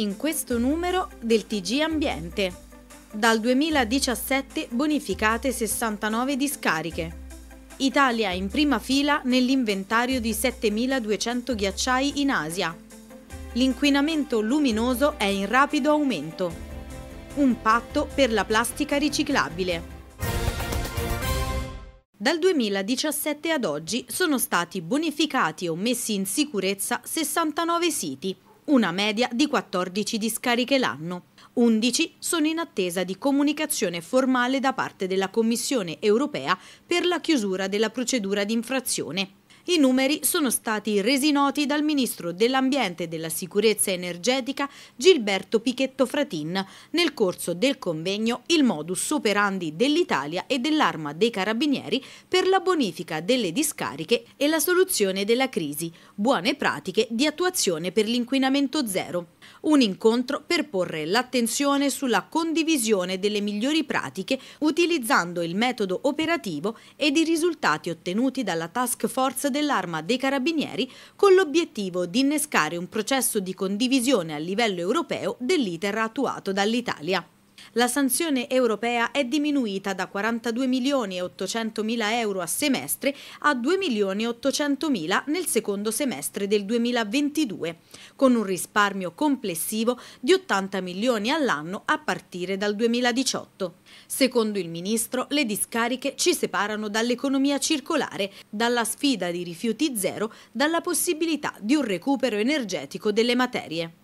in questo numero del TG Ambiente. Dal 2017 bonificate 69 discariche. Italia in prima fila nell'inventario di 7200 ghiacciai in Asia. L'inquinamento luminoso è in rapido aumento. Un patto per la plastica riciclabile. Dal 2017 ad oggi sono stati bonificati o messi in sicurezza 69 siti, una media di 14 discariche l'anno. 11 sono in attesa di comunicazione formale da parte della Commissione europea per la chiusura della procedura di infrazione. I numeri sono stati resi noti dal Ministro dell'Ambiente e della Sicurezza Energetica Gilberto Pichetto Fratin nel corso del convegno Il modus operandi dell'Italia e dell'Arma dei Carabinieri per la bonifica delle discariche e la soluzione della crisi, buone pratiche di attuazione per l'inquinamento zero un incontro per porre l'attenzione sulla condivisione delle migliori pratiche utilizzando il metodo operativo ed i risultati ottenuti dalla task force dell'arma dei carabinieri con l'obiettivo di innescare un processo di condivisione a livello europeo dell'iter attuato dall'Italia. La sanzione europea è diminuita da 42 milioni e 800 mila euro a semestre a 2 milioni e 800 mila nel secondo semestre del 2022, con un risparmio complessivo di 80 milioni all'anno a partire dal 2018. Secondo il Ministro, le discariche ci separano dall'economia circolare, dalla sfida di rifiuti zero, dalla possibilità di un recupero energetico delle materie.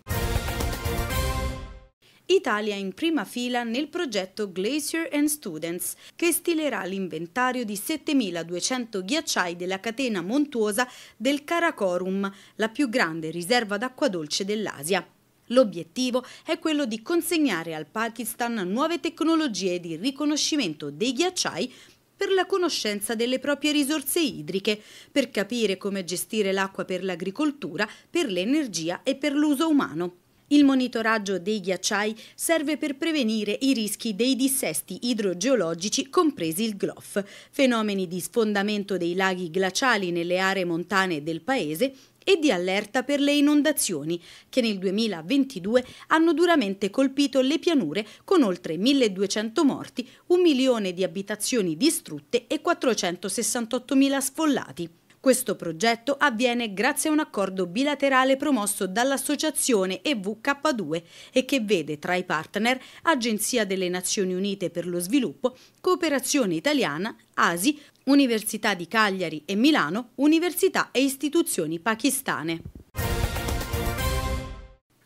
Italia in prima fila nel progetto Glacier and Students, che stilerà l'inventario di 7.200 ghiacciai della catena montuosa del Karakorum, la più grande riserva d'acqua dolce dell'Asia. L'obiettivo è quello di consegnare al Pakistan nuove tecnologie di riconoscimento dei ghiacciai per la conoscenza delle proprie risorse idriche, per capire come gestire l'acqua per l'agricoltura, per l'energia e per l'uso umano. Il monitoraggio dei ghiacciai serve per prevenire i rischi dei dissesti idrogeologici, compresi il GLOF, fenomeni di sfondamento dei laghi glaciali nelle aree montane del paese e di allerta per le inondazioni, che nel 2022 hanno duramente colpito le pianure con oltre 1200 morti, un milione di abitazioni distrutte e 468.000 sfollati. Questo progetto avviene grazie a un accordo bilaterale promosso dall'associazione EVK2 e che vede tra i partner Agenzia delle Nazioni Unite per lo Sviluppo, Cooperazione Italiana, ASI, Università di Cagliari e Milano, Università e istituzioni pakistane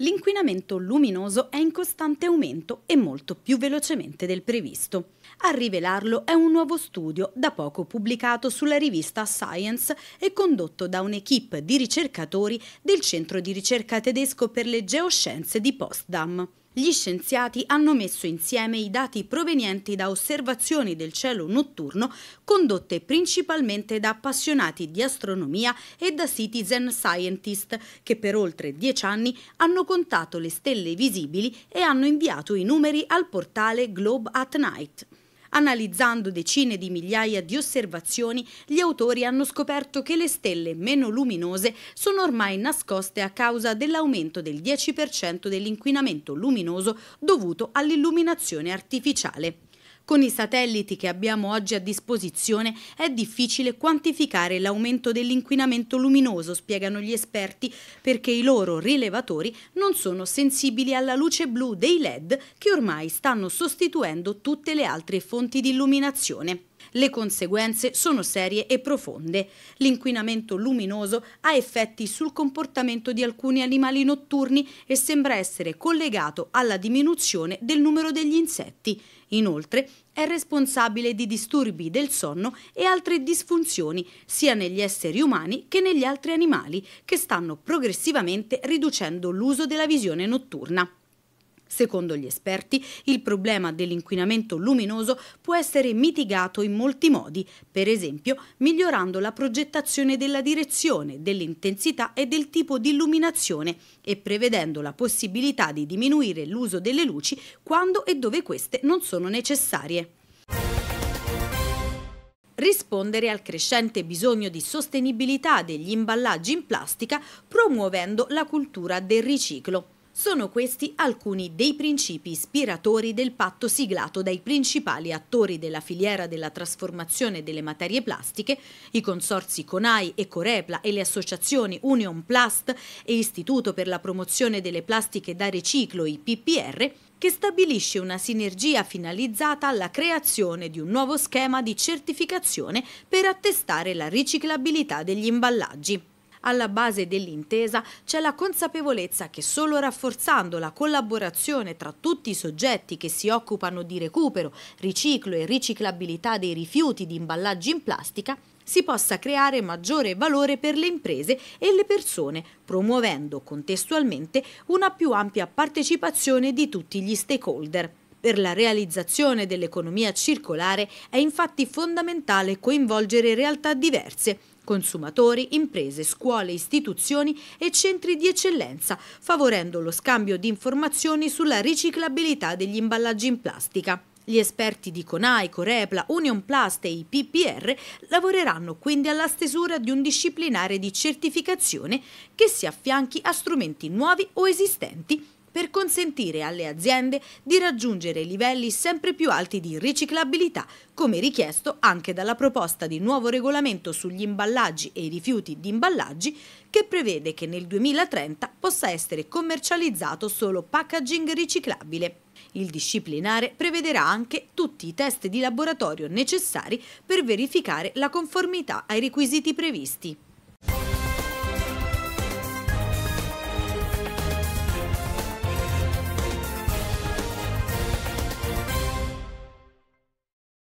l'inquinamento luminoso è in costante aumento e molto più velocemente del previsto. A rivelarlo è un nuovo studio, da poco pubblicato sulla rivista Science e condotto da un'equipe di ricercatori del Centro di ricerca tedesco per le geoscienze di Potsdam. Gli scienziati hanno messo insieme i dati provenienti da osservazioni del cielo notturno condotte principalmente da appassionati di astronomia e da citizen scientist che per oltre dieci anni hanno contato le stelle visibili e hanno inviato i numeri al portale Globe at Night. Analizzando decine di migliaia di osservazioni, gli autori hanno scoperto che le stelle meno luminose sono ormai nascoste a causa dell'aumento del 10% dell'inquinamento luminoso dovuto all'illuminazione artificiale. Con i satelliti che abbiamo oggi a disposizione è difficile quantificare l'aumento dell'inquinamento luminoso, spiegano gli esperti, perché i loro rilevatori non sono sensibili alla luce blu dei LED che ormai stanno sostituendo tutte le altre fonti di illuminazione. Le conseguenze sono serie e profonde. L'inquinamento luminoso ha effetti sul comportamento di alcuni animali notturni e sembra essere collegato alla diminuzione del numero degli insetti. Inoltre è responsabile di disturbi del sonno e altre disfunzioni sia negli esseri umani che negli altri animali che stanno progressivamente riducendo l'uso della visione notturna. Secondo gli esperti, il problema dell'inquinamento luminoso può essere mitigato in molti modi, per esempio migliorando la progettazione della direzione, dell'intensità e del tipo di illuminazione e prevedendo la possibilità di diminuire l'uso delle luci quando e dove queste non sono necessarie rispondere al crescente bisogno di sostenibilità degli imballaggi in plastica promuovendo la cultura del riciclo. Sono questi alcuni dei principi ispiratori del patto siglato dai principali attori della filiera della trasformazione delle materie plastiche, i consorsi CONAI e Corepla e le associazioni Union Plast e Istituto per la promozione delle plastiche da riciclo, IPPR, che stabilisce una sinergia finalizzata alla creazione di un nuovo schema di certificazione per attestare la riciclabilità degli imballaggi. Alla base dell'intesa c'è la consapevolezza che solo rafforzando la collaborazione tra tutti i soggetti che si occupano di recupero, riciclo e riciclabilità dei rifiuti di imballaggi in plastica, si possa creare maggiore valore per le imprese e le persone, promuovendo contestualmente una più ampia partecipazione di tutti gli stakeholder. Per la realizzazione dell'economia circolare è infatti fondamentale coinvolgere realtà diverse, consumatori, imprese, scuole, istituzioni e centri di eccellenza, favorendo lo scambio di informazioni sulla riciclabilità degli imballaggi in plastica. Gli esperti di Conai, Corepla, Union Plast e IPPR lavoreranno quindi alla stesura di un disciplinare di certificazione che si affianchi a strumenti nuovi o esistenti per consentire alle aziende di raggiungere livelli sempre più alti di riciclabilità, come richiesto anche dalla proposta di nuovo regolamento sugli imballaggi e i rifiuti di imballaggi, che prevede che nel 2030 possa essere commercializzato solo packaging riciclabile. Il disciplinare prevederà anche tutti i test di laboratorio necessari per verificare la conformità ai requisiti previsti.